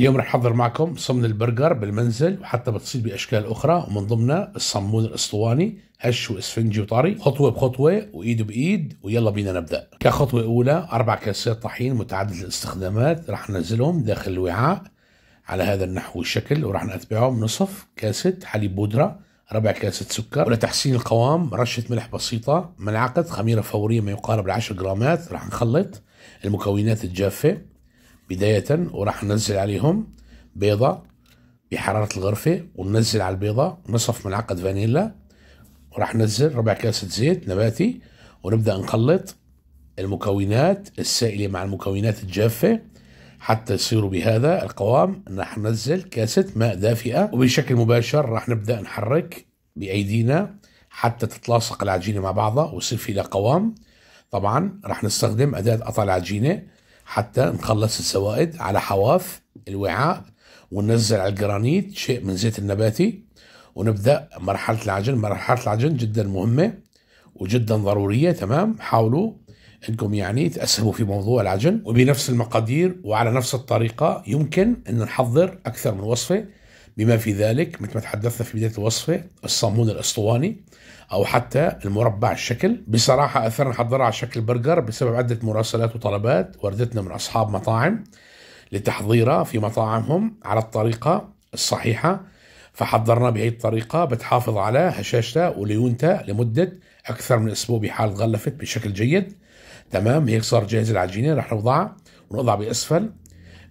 اليوم رح احضر معكم صمن البرجر بالمنزل وحتى بتصير باشكال اخرى ومن ضمنها الصمون الاسطواني هش واسفنجي وطري خطوه بخطوه وايد بايد ويلا بينا نبدا كخطوه اولى اربع كاسات طحين متعدده الاستخدامات رح ننزلهم داخل الوعاء على هذا النحو والشكل ورح نتبعهم نصف كاسه حليب بودره ربع كاسة سكر ولتحسين القوام رشة ملح بسيطة ملعقة خميرة فورية ما يقارب العشر جرامات رح نخلط المكونات الجافة بداية وراح ننزل عليهم بيضة بحرارة الغرفة وننزل على البيضة نصف ملعقة فانيلا وراح ننزل ربع كاسة زيت نباتي ونبدأ نخلط المكونات السائلة مع المكونات الجافة حتى يصيروا بهذا القوام راح ننزل كاسة ماء دافئة وبشكل مباشر راح نبدأ نحرك بأيدينا حتى تتلاصق العجينة مع بعضها ويصير في لها قوام طبعا راح نستخدم أداة قطع العجينة حتى نخلص السوائد على حواف الوعاء وننزل على الجرانيت شيء من زيت النباتي ونبدا مرحله العجن مرحله العجن جدا مهمه وجدا ضروريه تمام حاولوا انكم يعني تاسهموا في موضوع العجن وبنفس المقادير وعلى نفس الطريقه يمكن ان نحضر اكثر من وصفه بما في ذلك مثل ما تحدثنا في بداية الوصفة الصامون الأسطواني أو حتى المربع الشكل بصراحة أثرنا نحضرها على شكل برجر بسبب عدة مراسلات وطلبات وردتنا من أصحاب مطاعم لتحضيرها في مطاعمهم على الطريقة الصحيحة فحضرنا بهي الطريقة بتحافظ على هشاشتها وليونتها لمدة أكثر من أسبوع بحال غلفت بشكل جيد تمام هيك صار جاهز العجينة رح نوضعها ونوضع بأسفل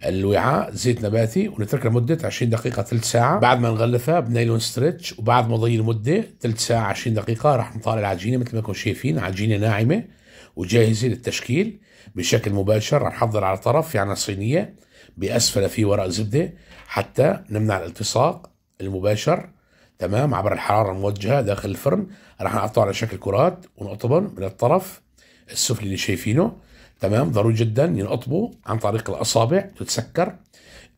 الوعاء زيت نباتي ونتركها لمده 20 دقيقه ثلث ساعه بعد ما نغلفها بنايلون ستريتش وبعد ما تضيق المده ثلث ساعه 20 دقيقه راح نطالع العجينه مثل ما كنتم شايفين عجينه ناعمه وجاهزه للتشكيل بشكل مباشر راح نحضر على طرف في عنا صينيه باسفلها في ورق زبده حتى نمنع الالتصاق المباشر تمام عبر الحراره الموجهه داخل الفرن راح نقطعه على شكل كرات ونقطبهم من الطرف السفلي اللي شايفينه تمام ضروري جدا ينقطبوا عن طريق الاصابع تتسكر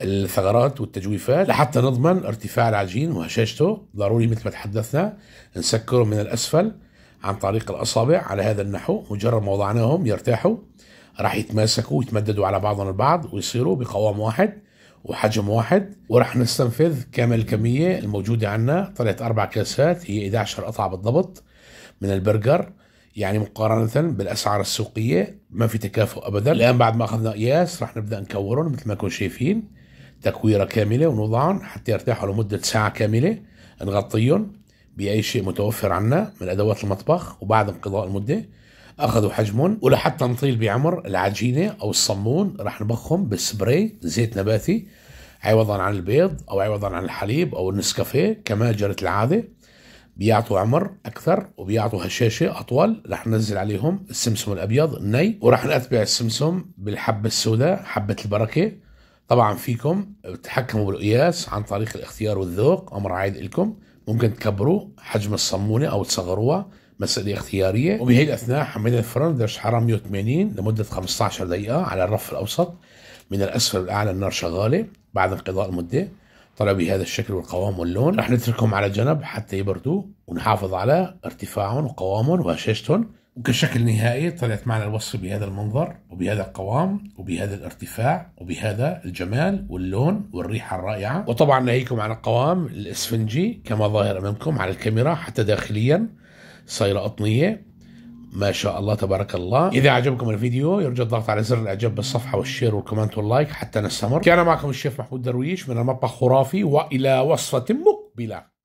الثغرات والتجويفات لحتى نضمن ارتفاع العجين وهشاشته ضروري مثل ما تحدثنا نسكره من الاسفل عن طريق الاصابع على هذا النحو مجرد ما وضعناهم يرتاحوا راح يتماسكوا ويتمددوا على بعضهم البعض ويصيروا بقوام واحد وحجم واحد وراح نستنفذ كامل الكمية الموجودة عندنا طلعت أربع كاسات هي 11 قطعة بالضبط من البرجر يعني مقارنة بالأسعار السوقية ما في تكافؤ أبدا الآن بعد ما أخذنا قياس رح نبدأ نكورهم مثل ما كنتم شايفين تكويرة كاملة ونوضعهم حتى يرتاحوا لمدة ساعة كاملة نغطيهم بأي شيء متوفر عنا من أدوات المطبخ وبعد انقضاء المدة أخذوا حجمهم ولحتى نطيل بعمر العجينة أو الصمون رح نبخهم بالسبراي زيت نباتي عوضا عن البيض أو عوضا عن الحليب أو النسكافيه كما جرت العادة بيعطوا عمر اكثر وبيعطوا هشاشه اطول رح ننزل عليهم السمسم الابيض الني ورح نتبع السمسم بالحبه السوداء حبه البركه طبعا فيكم تتحكموا بالقياس عن طريق الاختيار والذوق امر عايد لكم ممكن تكبروا حجم الصمونه او تصغروها مسألة اختيارية وبهي الأثناء حمينا الفرن درجة حرارة 180 لمدة 15 دقيقة على الرف الأوسط من الأسفل الأعلى النار شغالة بعد انقضاء المدة طلع بهذا الشكل والقوام واللون راح نتركهم على جنب حتى يبردوا ونحافظ على ارتفاعهم وقوامهم وهشاشتهم وكشكل نهائي طلعت معنا الوصفة بهذا المنظر وبهذا القوام وبهذا الارتفاع وبهذا الجمال واللون والريحة الرائعة وطبعا ناهيكم عن القوام الاسفنجي كما ظاهر أمامكم على الكاميرا حتى داخليا صايرة قطنية ما شاء الله تبارك الله إذا عجبكم الفيديو يرجى الضغط على زر الإعجاب بالصفحة والشير والكومنت واللايك حتى نستمر كان معكم الشيف محمود درويش من المطبخ خرافي وإلى وصفة مقبلة